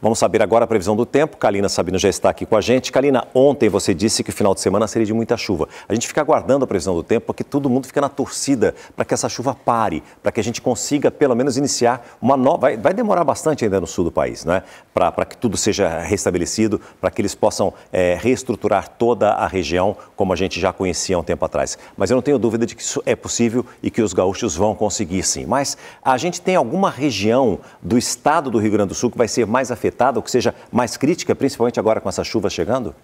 Vamos saber agora a previsão do tempo. Kalina Sabino já está aqui com a gente. Kalina, ontem você disse que o final de semana seria de muita chuva. A gente fica aguardando a previsão do tempo porque todo mundo fica na torcida para que essa chuva pare, para que a gente consiga pelo menos iniciar uma nova. Vai, vai demorar bastante ainda no sul do país, é? Né? Para que tudo seja restabelecido, para que eles possam é, reestruturar toda a região como a gente já conhecia há um tempo atrás. Mas eu não tenho dúvida de que isso é possível e que os gaúchos vão conseguir sim. Mas a gente tem alguma região do estado do Rio Grande do Sul que vai ser mais afetada afetada, ou que seja mais crítica, principalmente agora com essa chuva chegando?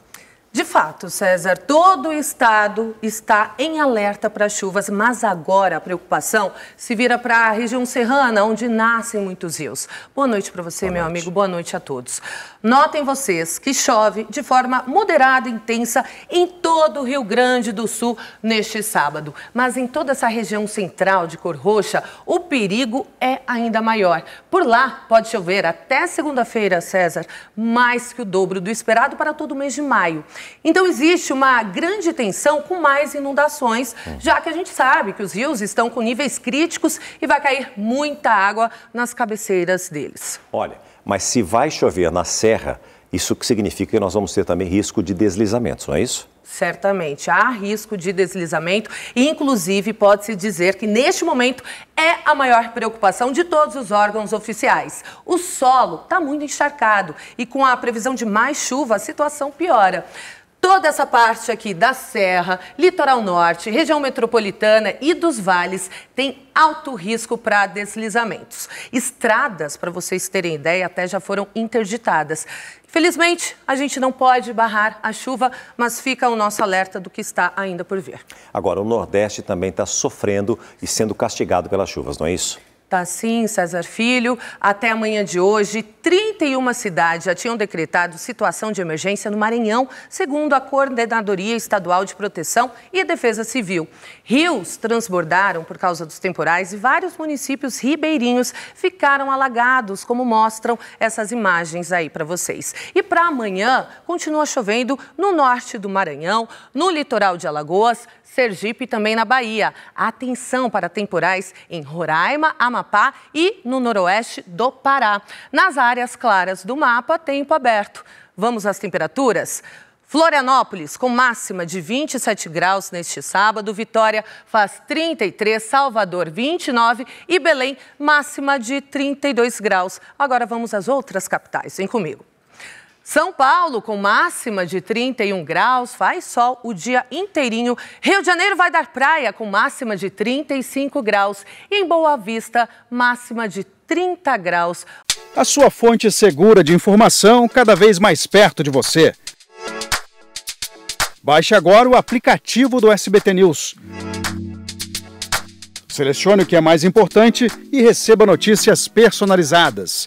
De fato, César, todo o estado está em alerta para chuvas, mas agora a preocupação se vira para a região serrana, onde nascem muitos rios. Boa noite para você, Boa meu noite. amigo. Boa noite a todos. Notem vocês que chove de forma moderada e intensa em todo o Rio Grande do Sul neste sábado. Mas em toda essa região central de cor roxa, o perigo é ainda maior. Por lá, pode chover até segunda-feira, César, mais que o dobro do esperado para todo o mês de maio. Então existe uma grande tensão com mais inundações, já que a gente sabe que os rios estão com níveis críticos e vai cair muita água nas cabeceiras deles. Olha, mas se vai chover na serra, isso que significa que nós vamos ter também risco de deslizamentos, não é isso? Certamente, há risco de deslizamento e, inclusive, pode-se dizer que neste momento é a maior preocupação de todos os órgãos oficiais. O solo está muito encharcado e, com a previsão de mais chuva, a situação piora toda essa parte aqui da Serra, Litoral Norte, região metropolitana e dos vales tem alto risco para deslizamentos. Estradas, para vocês terem ideia, até já foram interditadas. Felizmente, a gente não pode barrar a chuva, mas fica o nosso alerta do que está ainda por vir. Agora, o Nordeste também está sofrendo e sendo castigado pelas chuvas, não é isso? Tá sim, César Filho. Até amanhã de hoje, 31 cidades já tinham decretado situação de emergência no Maranhão, segundo a Coordenadoria Estadual de Proteção e Defesa Civil. Rios transbordaram por causa dos temporais e vários municípios ribeirinhos ficaram alagados, como mostram essas imagens aí para vocês. E para amanhã, continua chovendo no norte do Maranhão, no litoral de Alagoas, Sergipe e também na Bahia. Atenção para temporais em Roraima, Amapá Amapá e no noroeste do Pará. Nas áreas claras do mapa, tempo aberto. Vamos às temperaturas? Florianópolis, com máxima de 27 graus neste sábado, Vitória faz 33, Salvador 29 e Belém, máxima de 32 graus. Agora vamos às outras capitais. Vem comigo. São Paulo, com máxima de 31 graus, faz sol o dia inteirinho. Rio de Janeiro vai dar praia, com máxima de 35 graus. E em Boa Vista, máxima de 30 graus. A sua fonte segura de informação cada vez mais perto de você. Baixe agora o aplicativo do SBT News. Selecione o que é mais importante e receba notícias personalizadas